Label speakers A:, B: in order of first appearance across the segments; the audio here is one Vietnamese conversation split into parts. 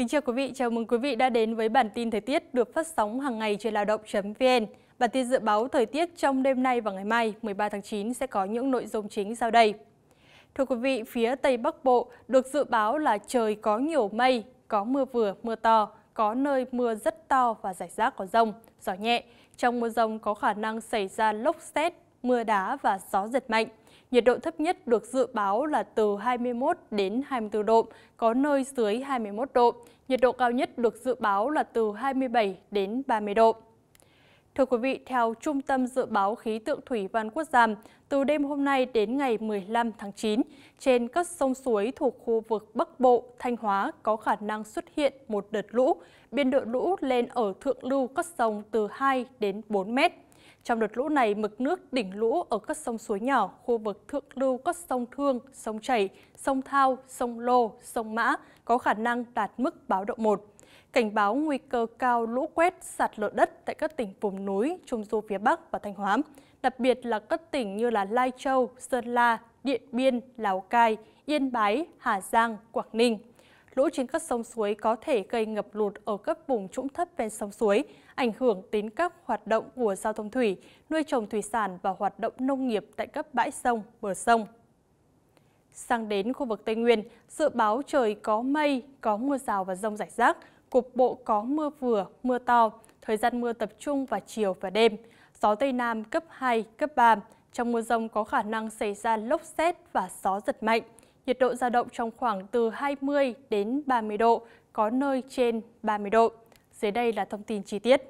A: Kính chào quý vị, chào mừng quý vị đã đến với bản tin thời tiết được phát sóng hàng ngày trên lao động.vn. Bản tin dự báo thời tiết trong đêm nay và ngày mai 13 tháng 9 sẽ có những nội dung chính sau đây. Thưa quý vị, phía Tây Bắc Bộ được dự báo là trời có nhiều mây, có mưa vừa, mưa to, có nơi mưa rất to và rải rác có rông, gió nhẹ. Trong mưa rông có khả năng xảy ra lốc xét, mưa đá và gió giật mạnh. Nhiệt độ thấp nhất được dự báo là từ 21 đến 24 độ, có nơi dưới 21 độ. Nhiệt độ cao nhất được dự báo là từ 27 đến 30 độ. Thưa quý vị, theo Trung tâm Dự báo Khí tượng Thủy văn Quốc gia, từ đêm hôm nay đến ngày 15 tháng 9, trên các sông suối thuộc khu vực Bắc Bộ, Thanh Hóa có khả năng xuất hiện một đợt lũ, biên độ lũ lên ở thượng lưu các sông từ 2 đến 4 mét. Trong đợt lũ này, mực nước đỉnh lũ ở các sông suối nhỏ, khu vực thượng lưu các sông Thương, sông Chảy, sông Thao, sông Lô, sông Mã có khả năng đạt mức báo động 1. Cảnh báo nguy cơ cao lũ quét, sạt lở đất tại các tỉnh vùng núi, Trung Du phía Bắc và Thanh Hóa, đặc biệt là các tỉnh như là Lai Châu, Sơn La, Điện Biên, Lào Cai, Yên Bái, Hà Giang, Quảng Ninh lũ trên các sông suối có thể gây ngập lụt ở các vùng trũng thấp ven sông suối, ảnh hưởng đến các hoạt động của giao thông thủy, nuôi trồng thủy sản và hoạt động nông nghiệp tại các bãi sông, bờ sông. Sang đến khu vực Tây Nguyên, dự báo trời có mây, có mưa rào và rông rải rác, cục bộ có mưa vừa, mưa to, thời gian mưa tập trung vào chiều và đêm. Gió Tây Nam cấp 2, cấp 3, trong mưa rông có khả năng xảy ra lốc xét và gió giật mạnh nhiệt độ dao động trong khoảng từ 20 đến 30 độ, có nơi trên 30 độ. Dưới đây là thông tin chi tiết.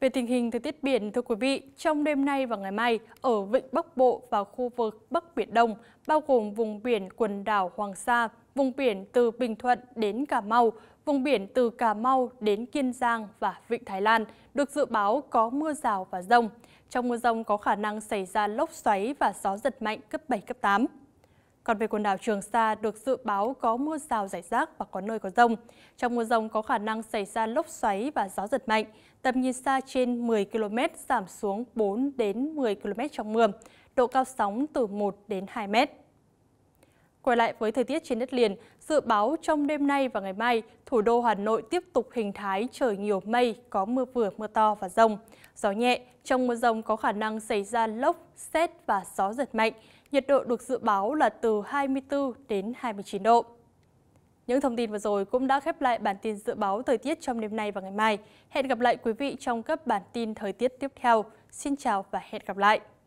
A: Về tình hình thời tiết biển, thưa quý vị, trong đêm nay và ngày mai, ở Vịnh Bắc Bộ và khu vực Bắc Biển Đông, bao gồm vùng biển quần đảo Hoàng Sa, vùng biển từ Bình Thuận đến Cà Mau, vùng biển từ Cà Mau đến Kiên Giang và Vịnh Thái Lan, được dự báo có mưa rào và rông. Trong mưa rông có khả năng xảy ra lốc xoáy và gió giật mạnh cấp 7, cấp 8. Còn về quần đảo Trường Sa được dự báo có mưa rào rải rác và có nơi có rông. Trong mưa rông có khả năng xảy ra lốc xoáy và gió giật mạnh, tầm nhìn xa trên 10 km giảm xuống 4 đến 10 km trong mưa, độ cao sóng từ 1 đến 2 mét. Quay lại với thời tiết trên đất liền, dự báo trong đêm nay và ngày mai, thủ đô Hà Nội tiếp tục hình thái trời nhiều mây, có mưa vừa, mưa to và rông. Gió nhẹ, trong mưa rông có khả năng xảy ra lốc, xét và gió giật mạnh nhiệt độ được dự báo là từ 24 đến 29 độ. Những thông tin vừa rồi cũng đã khép lại bản tin dự báo thời tiết trong đêm nay và ngày mai. Hẹn gặp lại quý vị trong các bản tin thời tiết tiếp theo. Xin chào và hẹn gặp lại!